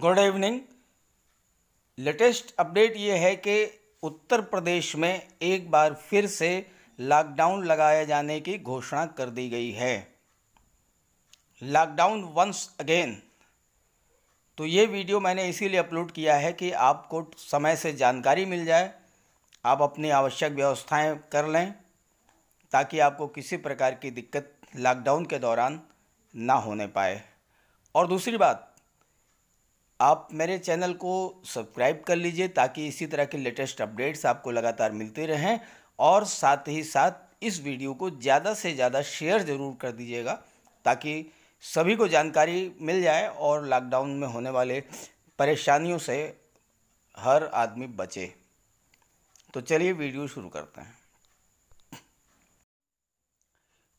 good evening latest update ये है कि उत्तर प्रदेश में एक बार फिर से लॉकडाउन लगाए जाने की घोषणा कर दी गई है लॉकडाउन वंस अगेन तो ये वीडियो मैंने इसीलिए अपलोड किया है कि आपको समय से जानकारी मिल जाए आप अपनी आवश्यक व्यवस्थाएं कर लें ताकि आपको किसी प्रकार की दिक्कत लॉकडाउन के दौरान ना होने पाए और दूसरी बात आप मेरे चैनल को सब्सक्राइब कर लीजिए ताकि इसी तरह के लेटेस्ट अपडेट्स आपको लगातार मिलते रहें और साथ ही साथ इस वीडियो को ज़्यादा से ज़्यादा शेयर ज़रूर कर दीजिएगा ताकि सभी को जानकारी मिल जाए और लॉकडाउन में होने वाले परेशानियों से हर आदमी बचे तो चलिए वीडियो शुरू करते हैं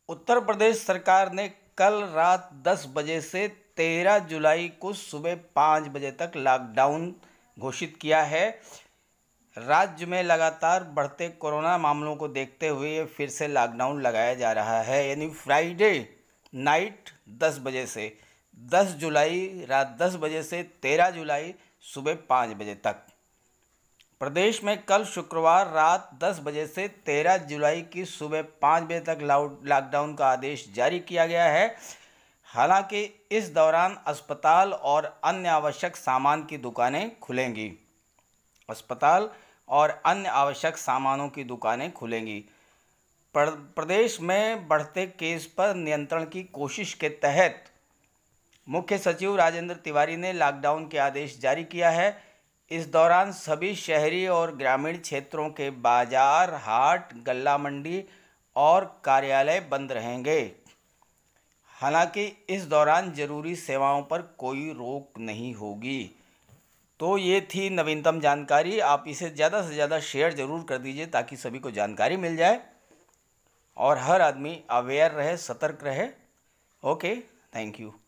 उत्तर प्रदेश सरकार ने कल रात 10 बजे से तेरह जुलाई को सुबह पाँच बजे तक लॉकडाउन घोषित किया है राज्य में लगातार बढ़ते कोरोना मामलों को देखते हुए फिर से लॉकडाउन लगाया जा रहा है यानी फ्राइडे नाइट दस बजे से दस जुलाई रात दस बजे से तेरह जुलाई सुबह पाँच बजे तक प्रदेश में कल शुक्रवार रात दस बजे से तेरह जुलाई की सुबह पाँच बजे तक लॉकडाउन का आदेश जारी किया गया है हालांकि इस दौरान अस्पताल और अन्य आवश्यक सामान की दुकानें खुलेंगी अस्पताल और अन्य आवश्यक सामानों की दुकानें खुलेंगी प्रदेश में बढ़ते केस पर नियंत्रण की कोशिश के तहत मुख्य सचिव राजेंद्र तिवारी ने लॉकडाउन के आदेश जारी किया है इस दौरान सभी शहरी और ग्रामीण क्षेत्रों के बाजार हाट गल्ला मंडी और कार्यालय बंद रहेंगे हालांकि इस दौरान जरूरी सेवाओं पर कोई रोक नहीं होगी तो ये थी नवीनतम जानकारी आप इसे ज़्यादा से ज़्यादा शेयर ज़रूर कर दीजिए ताकि सभी को जानकारी मिल जाए और हर आदमी अवेयर रहे सतर्क रहे ओके थैंक यू